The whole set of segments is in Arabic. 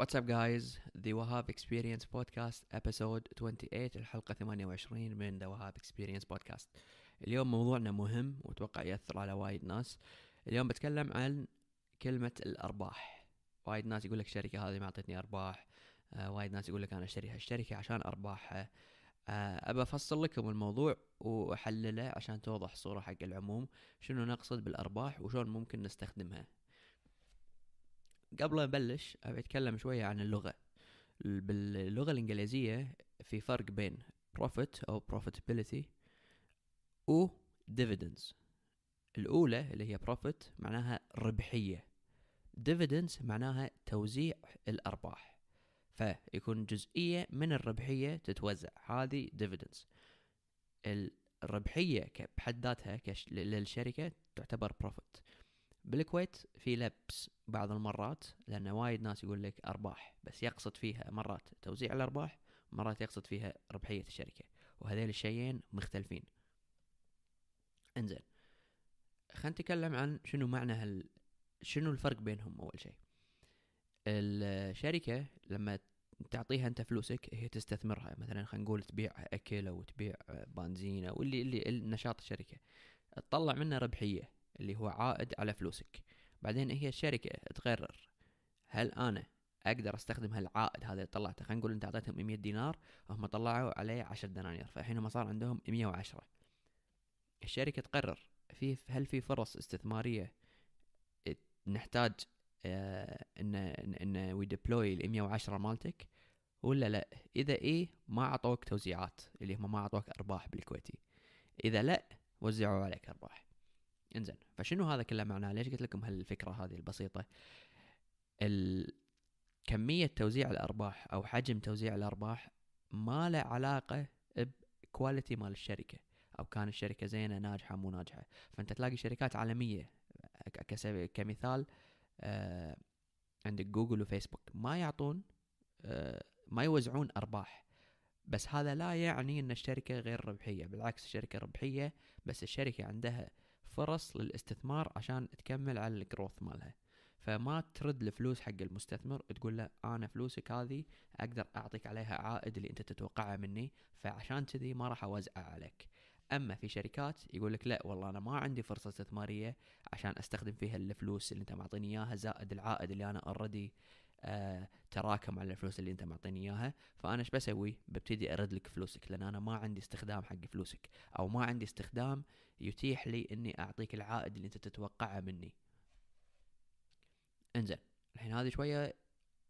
واتس اب جايز ذا وهاب اكسبيرينس بودكاست ابيسود 28 الحلقة 28 من ذا وهاب اكسبيرينس بودكاست اليوم موضوعنا مهم وأتوقع يأثر على وايد ناس اليوم بتكلم عن كلمة الأرباح وايد ناس يقول لك الشركة هذه ما أعطتني أرباح آه وايد ناس يقول لك أنا أشتري هالشركة عشان أرباحها آه أبى أفصل لكم الموضوع وأحلله عشان توضح الصورة حق العموم شنو نقصد بالأرباح وشلون ممكن نستخدمها قبل ما نبلش ابي اتكلم شويه عن اللغه باللغه الانجليزيه في فرق بين profit او profitability و dividends الاولى اللي هي profit معناها ربحيه dividends معناها توزيع الارباح فيكون جزئيه من الربحيه تتوزع هذه dividends الربحيه بحد ذاتها للشركه تعتبر بروفيت بالكويت في لبس بعض المرات لأن وايد ناس يقول لك أرباح بس يقصد فيها مرات توزيع الأرباح مرات يقصد فيها ربحية الشركة وهذين الشيئين مختلفين انزين خلينا نتكلم عن شنو معنى هال شنو الفرق بينهم أول شيء الشركة لما تعطيها انت فلوسك هي تستثمرها مثلا خلينا نقول تبيع اكل او تبيع بنزين او اللي اللي النشاط الشركه تطلع منه ربحيه اللي هو عائد على فلوسك بعدين هي الشركة تقرر هل أنا أقدر أستخدم هالعائد هذا اللي طلعته خلينا نقول أنت أعطيتهم 100 دينار هم طلعوا عليه 10 دنانير فالحين هم صار عندهم 110 الشركة تقرر في هل في فرص استثمارية إيه، نحتاج آه، ان ان وي ديبلوي ال 110 مالتك ولا لا اذا اي ما اعطوك توزيعات اللي هم ما اعطوك ارباح بالكويتي اذا لا وزعوا عليك ارباح انزين فشنو هذا كله معناه ليش قلت لكم هالفكره هذه البسيطه ال... كميه توزيع الارباح او حجم توزيع الارباح ما له علاقه بكواليتي مال الشركه او كان الشركه زينه ناجحه مو ناجحه فانت تلاقي شركات عالميه كمثال آه عندك جوجل وفيسبوك ما يعطون آه ما يوزعون ارباح بس هذا لا يعني ان الشركه غير ربحيه بالعكس الشركه ربحيه بس الشركه عندها فرص للاستثمار عشان تكمل على الجروث مالها فما ترد الفلوس حق المستثمر تقول له انا فلوسك هذه اقدر اعطيك عليها عائد اللي انت تتوقعه مني فعشان كذي ما راح اوزعه عليك اما في شركات يقول لك لا والله انا ما عندي فرصه استثماريه عشان استخدم فيها الفلوس اللي انت معطيني اياها زائد العائد اللي انا اوريدي آه تراكم على الفلوس اللي انت معطيني اياها فانا ايش بسوي ببتدي ارد لك فلوسك لان انا ما عندي استخدام حق فلوسك او ما عندي استخدام يتيح لي اني اعطيك العائد اللي انت تتوقعه مني انزين الحين هذه شويه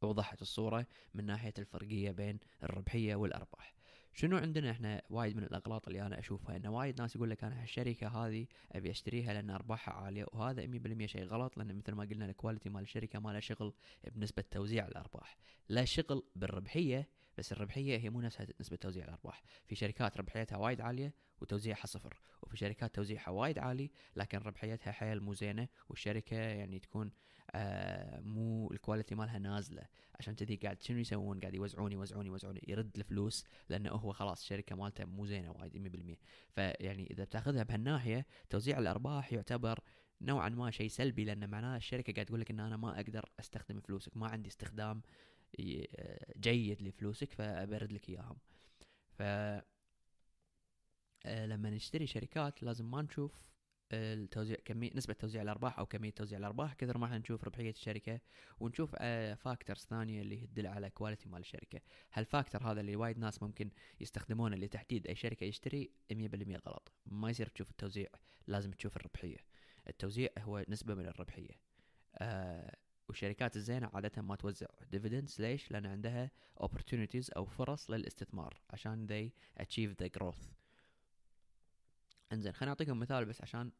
وضحت الصوره من ناحيه الفرقيه بين الربحيه والارباح شنو عندنا احنا وايد من الاغلاط اللي انا اشوفها ان وايد ناس يقول لك انا هالشركه هذه ابي اشتريها لان ارباحها عاليه وهذا 100% شيء غلط لان مثل ما قلنا الكواليتي مال الشركه ما له شغل بنسبه توزيع الارباح لا شغل بالربحيه بس الربحيه هي مو نفسها نسبه توزيع الارباح في شركات ربحيتها وايد عاليه وتوزيعها صفر وفي شركات توزيعها وايد عالي لكن ربحيتها حيل مو زينه والشركه يعني تكون آه مو الكواليتي مالها نازله عشان كذي قاعد شنو يسوون قاعد يوزعون يوزعون يوزعون يرد الفلوس لانه هو خلاص الشركه مالته مو زينه وايد 100% فيعني اذا بتاخذها بهالناحيه توزيع الارباح يعتبر نوعا ما شيء سلبي لان معناه الشركه قاعد تقول لك ان انا ما اقدر استخدم فلوسك ما عندي استخدام جيد لفلوسك فابرد لك اياهم ف آه، لما نشتري شركات لازم ما نشوف التوزيع كمية نسبة توزيع الأرباح أو كمية توزيع الأرباح كثر ما احنا نشوف ربحية الشركة ونشوف فاكتورز آه، ثانية اللي تدل على كواليتي مال الشركة هالفاكتور هذا اللي وايد ناس ممكن يستخدمونه لتحديد أي شركة يشتري 100% غلط ما يصير تشوف التوزيع لازم تشوف الربحية التوزيع هو نسبة من الربحية آه والشركات الزينة عادة ما توزع dividends ليش؟ لأن عندها opportunities أو فرص للاستثمار عشان they achieve the growth انزين خليني أعطيكم مثال بس عشان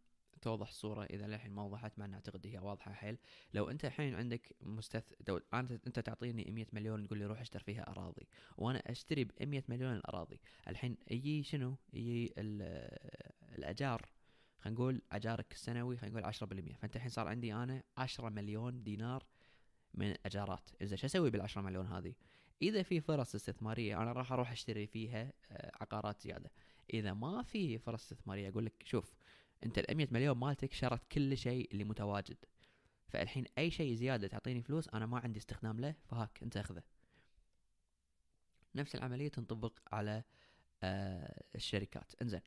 توضح الصورة إذا للحين ما وضحت مع أن أعتقد هي واضحة حيل لو أنت الحين عندك مستث دول. أنت أنت تعطيني 100 مليون تقول لي روح اشتر فيها أراضي وأنا أشتري ب 100 مليون الأراضي الحين يجي شنو؟ يجي الأجار خلينا نقول اجارك السنوي خلينا نقول 10% فانت الحين صار عندي انا 10 مليون دينار من اجارات اذا شو اسوي بال10 مليون هذه اذا في فرص استثماريه انا راح اروح اشتري فيها آه، عقارات زياده اذا ما في فرص استثماريه اقول لك شوف انت ال 100 مليون مالتك شرت كل شيء اللي متواجد فالحين اي شيء زياده تعطيني فلوس انا ما عندي استخدام له فهاك انت اخذه نفس العمليه تنطبق على آه، الشركات انزين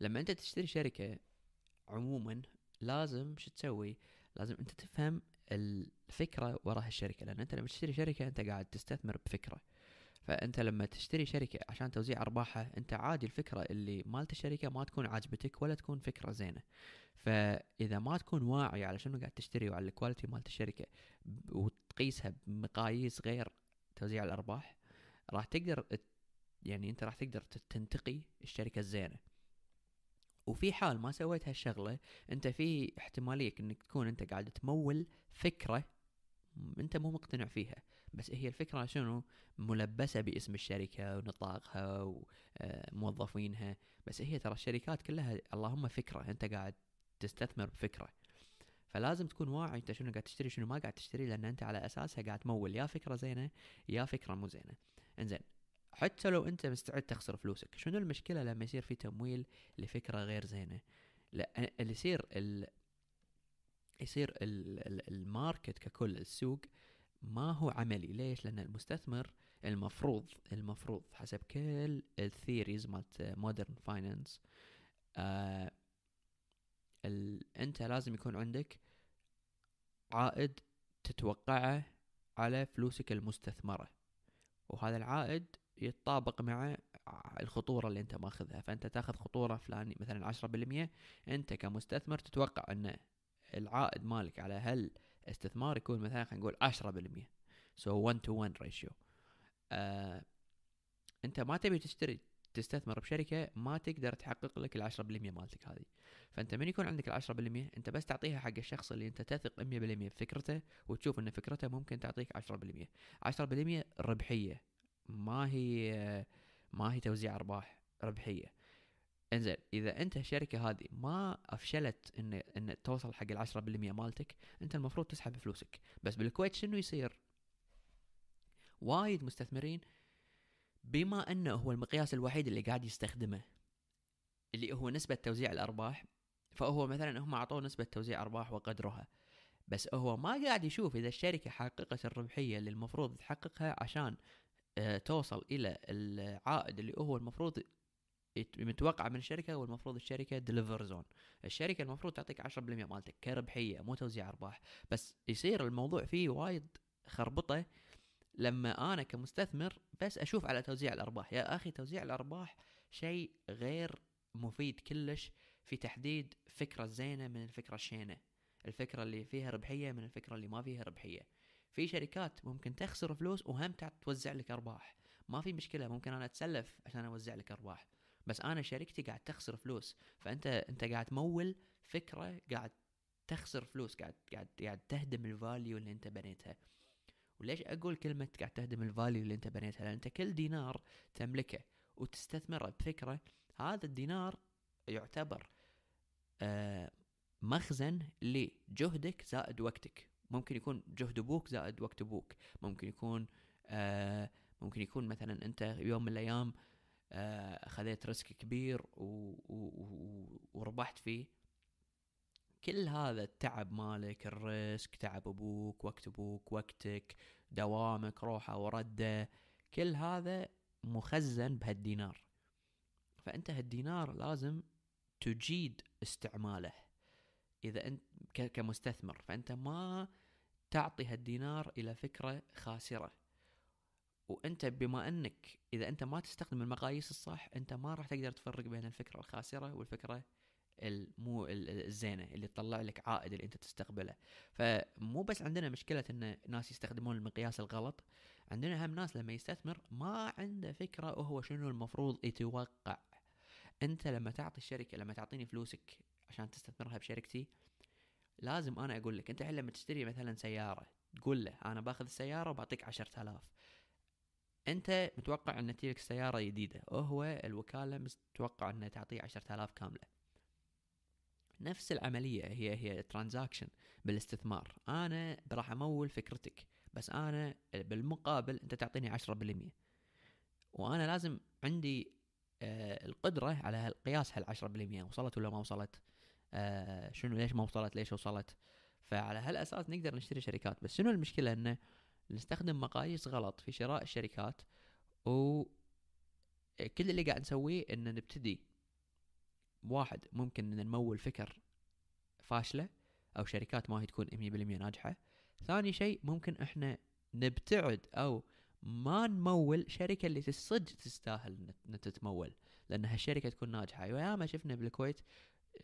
لما انت تشتري شركه عموما لازم شو تسوي لازم انت تفهم الفكره وراء الشركه لان انت لما تشتري شركه انت قاعد تستثمر بفكره فانت لما تشتري شركه عشان توزيع ارباحها انت عادي الفكره اللي مالت الشركه ما تكون عاجبتك ولا تكون فكره زينه فاذا ما تكون واعي على شنو قاعد تشتري وعلى الكواليتي مالت الشركه وتقيسها بمقاييس غير توزيع الارباح راح تقدر يعني انت راح تقدر تنتقي الشركه الزينه وفي حال ما سويت هالشغله انت في احتماليه انك تكون انت قاعد تمول فكره انت مو مقتنع فيها بس هي الفكره شنو ملبسه باسم الشركه ونطاقها وموظفينها آه، بس هي ترى الشركات كلها اللهم فكره انت قاعد تستثمر بفكره فلازم تكون واعي انت شنو قاعد تشتري شنو ما قاعد تشتري لان انت على اساسها قاعد تمول يا فكره زينه يا فكره مو زينه انزين حتى لو انت مستعد تخسر فلوسك شنو المشكله لما يصير في تمويل لفكره غير زينه لا اللي يصير ال... يصير ال... ال... الماركت ككل السوق ما هو عملي ليش لان المستثمر المفروض المفروض حسب كل الثيريز مالت مودرن فاينانس آه، انت لازم يكون عندك عائد تتوقعه على فلوسك المستثمره وهذا العائد يتطابق مع الخطورة اللي انت ماخذها فانت تاخذ خطورة فلاني مثلا عشرة بالمية انت كمستثمر تتوقع ان العائد مالك على هل استثمار يكون مثلا خلينا نقول عشرة بالمية سو 1 تو 1 ريشيو انت ما تبي تشتري تستثمر بشركة ما تقدر تحقق لك العشرة بالمية مالتك هذه فانت من يكون عندك العشرة بالمية انت بس تعطيها حق الشخص اللي انت تثق مية بالمية بفكرته وتشوف ان فكرته ممكن تعطيك عشرة بالمية عشرة بالمية ربحية ما هي ما هي توزيع ارباح ربحيه انزل اذا انت الشركه هذه ما افشلت ان ان توصل حق ال 10% مالتك انت المفروض تسحب فلوسك بس بالكويت شنو يصير وايد مستثمرين بما انه هو المقياس الوحيد اللي قاعد يستخدمه اللي هو نسبه توزيع الارباح فهو مثلا هم اعطوه نسبه توزيع ارباح وقدرها بس هو ما قاعد يشوف اذا الشركه حققت الربحيه اللي المفروض تحققها عشان آه، توصل الى العائد اللي هو المفروض متوقع من الشركه والمفروض الشركه ديليفر زون الشركه المفروض تعطيك 10% مالتك كربحيه مو توزيع ارباح بس يصير الموضوع فيه وايد خربطه لما انا كمستثمر بس اشوف على توزيع الارباح يا اخي توزيع الارباح شيء غير مفيد كلش في تحديد فكره زينه من الفكره الشينه الفكره اللي فيها ربحيه من الفكره اللي ما فيها ربحيه في شركات ممكن تخسر فلوس وهم توزع لك ارباح ما في مشكله ممكن انا اتسلف عشان اوزع لك ارباح بس انا شركتي قاعد تخسر فلوس فانت انت قاعد تمول فكره قاعد تخسر فلوس قاعد قاعد قاعد تهدم الفاليو اللي انت بنيتها وليش اقول كلمه قاعد تهدم الفاليو اللي انت بنيتها لان انت كل دينار تملكه وتستثمره بفكره هذا الدينار يعتبر آه مخزن لجهدك زائد وقتك ممكن يكون جهد ابوك زائد وقت ابوك ممكن يكون آه ممكن يكون مثلا انت يوم من الايام آه، خذيت ريسك كبير و... و... وربحت فيه كل هذا التعب مالك الريسك تعب ابوك وقت ابوك وقتك دوامك روحه ورده كل هذا مخزن بهالدينار فانت هالدينار لازم تجيد استعماله اذا انت كمستثمر فانت ما تعطي هالدينار الى فكره خاسره وانت بما انك اذا انت ما تستخدم المقاييس الصح انت ما راح تقدر تفرق بين الفكره الخاسره والفكره المو الزينه اللي تطلع لك عائد اللي انت تستقبله فمو بس عندنا مشكله ان ناس يستخدمون المقياس الغلط عندنا هم ناس لما يستثمر ما عنده فكره وهو شنو المفروض يتوقع انت لما تعطي الشركه لما تعطيني فلوسك عشان تستثمرها بشركتي لازم انا اقول لك انت الحين لما تشتري مثلا سياره تقول له انا باخذ السياره وبعطيك عشرة آلاف انت متوقع ان تجيك سياره جديده وهو الوكاله متوقع ان تعطيه عشرة آلاف كامله نفس العمليه هي هي ترانزاكشن بالاستثمار انا راح امول فكرتك بس انا بالمقابل انت تعطيني عشرة بالمية وانا لازم عندي آه، القدره على قياس هال 10% وصلت ولا ما وصلت آه، شنو ليش ما وصلت ليش وصلت فعلى هالاساس نقدر نشتري شركات بس شنو المشكله انه نستخدم مقاييس غلط في شراء الشركات و كل اللي قاعد نسويه ان نبتدي واحد ممكن ان نمول فكر فاشله او شركات ما هي تكون 100% ناجحه ثاني شيء ممكن احنا نبتعد او ما نمول شركة اللي صدق تستاهل ان تتمول لان هالشركة تكون ناجحة وياما شفنا بالكويت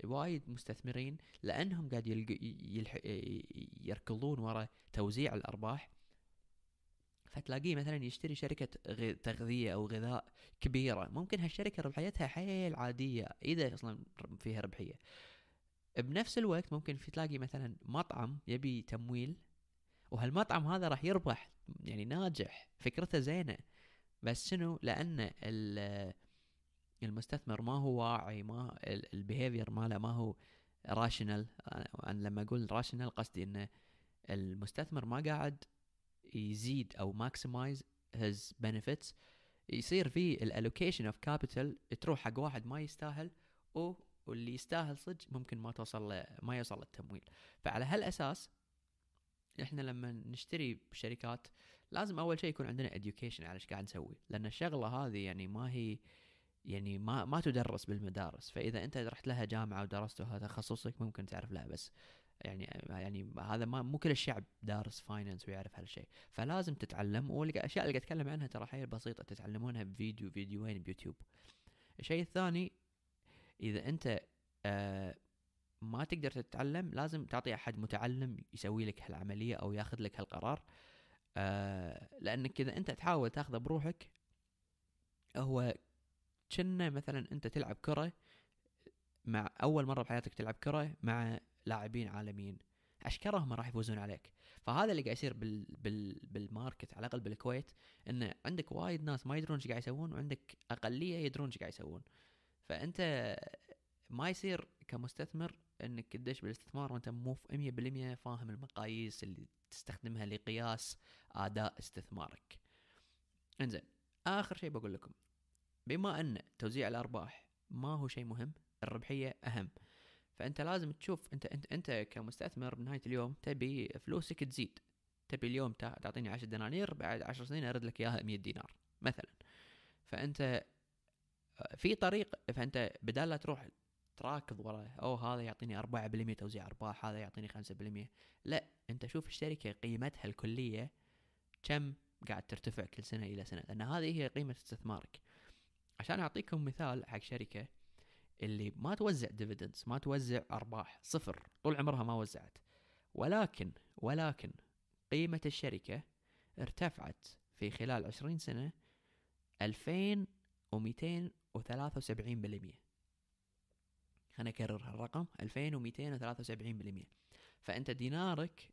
وايد مستثمرين لانهم قاعد يلق... يلح... يركضون ورا توزيع الارباح فتلاقيه مثلا يشتري شركة تغذية أو غذاء كبيرة ممكن هالشركة ربحيتها حيل عادية إذا أصلا فيها ربحية بنفس الوقت ممكن في تلاقي مثلا مطعم يبي تمويل وهالمطعم هذا راح يربح يعني ناجح فكرته زينه بس شنو لان المستثمر ما هو واعي ما البيهيفير ماله ما هو راشنال انا لما اقول راشنال قصدي انه المستثمر ما قاعد يزيد او ماكسمايز هز بنفيتس يصير في الالوكيشن اوف كابيتال تروح حق واحد ما يستاهل واللي يستاهل صدق ممكن ما توصل ما يوصل التمويل فعلى هالاساس احنا لما نشتري شركات لازم اول شيء يكون عندنا اديوكيشن على ايش قاعد نسوي لان الشغله هذه يعني ما هي يعني ما ما تدرس بالمدارس فاذا انت رحت لها جامعه ودرست وهذا تخصصك ممكن تعرف لا بس يعني يعني هذا ما مو كل الشعب دارس فاينانس ويعرف هالشيء فلازم تتعلم والاشياء اللي قاعد اتكلم عنها ترى حيل بسيطه تتعلمونها بفيديو فيديوين بيوتيوب الشيء الثاني اذا انت آه ما تقدر تتعلم لازم تعطي احد متعلم يسوي لك هالعمليه او ياخذ لك هالقرار آه لانك اذا انت تحاول تاخذه بروحك هو كنا مثلا انت تلعب كره مع اول مره بحياتك تلعب كره مع لاعبين عالميين اشكرهم راح يفوزون عليك فهذا اللي قاعد يصير بال... بال... بالماركت على الاقل بالكويت انه عندك وايد ناس ما يدرون ايش قاعد يسوون وعندك اقليه يدرون ايش قاعد يسوون فانت ما يصير كمستثمر انك تدش بالاستثمار وانت مو 100% فاهم المقاييس اللي تستخدمها لقياس اداء استثمارك انزين اخر شيء بقول لكم بما ان توزيع الارباح ما هو شيء مهم الربحيه اهم فانت لازم تشوف انت انت انت كمستثمر بنهايه اليوم تبي فلوسك تزيد تبي اليوم تعطيني 10 دنانير بعد 10 سنين ارد لك اياها 100 دينار مثلا فانت آه، في طريق فانت بدال لا تروح راكض وراه او هذا يعطيني 4% توزيع ارباح هذا يعطيني 5% لا انت شوف الشركه قيمتها الكليه كم قاعد ترتفع كل سنه الى سنه لان هذه هي قيمه استثمارك عشان اعطيكم مثال حق شركه اللي ما توزع ديفيدنس ما توزع ارباح صفر طول عمرها ما وزعت ولكن ولكن قيمه الشركه ارتفعت في خلال 20 سنه 2273% خلينا اكررها الرقم 2273 بالمية فانت دينارك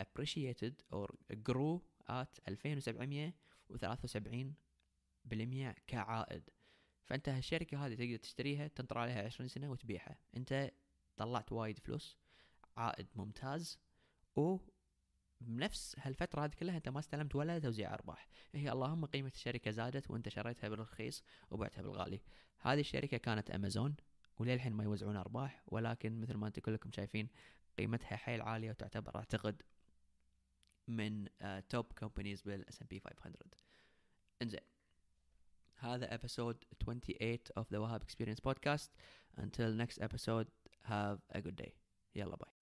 ابريشيتد آه، آه، آه، or جرو ات 2773 بالمية كعائد فانت هالشركة هذه تقدر تشتريها تنطر عليها 20 سنة وتبيعها انت طلعت وايد فلوس عائد ممتاز و بنفس هالفترة هذه كلها انت ما استلمت ولا توزيع ارباح، هي اللهم قيمة الشركة زادت وانت شريتها بالرخيص وبعتها بالغالي. هذه الشركة كانت امازون وللحين ما يوزعون ارباح ولكن مثل ما انتم كلكم شايفين قيمتها حيل عالية وتعتبر اعتقد من توب كومبانيز بالاس ام بي 500. انزين. هذا episode 28 of the Wahab Experience podcast. Until next episode, have a good day. يلا باي.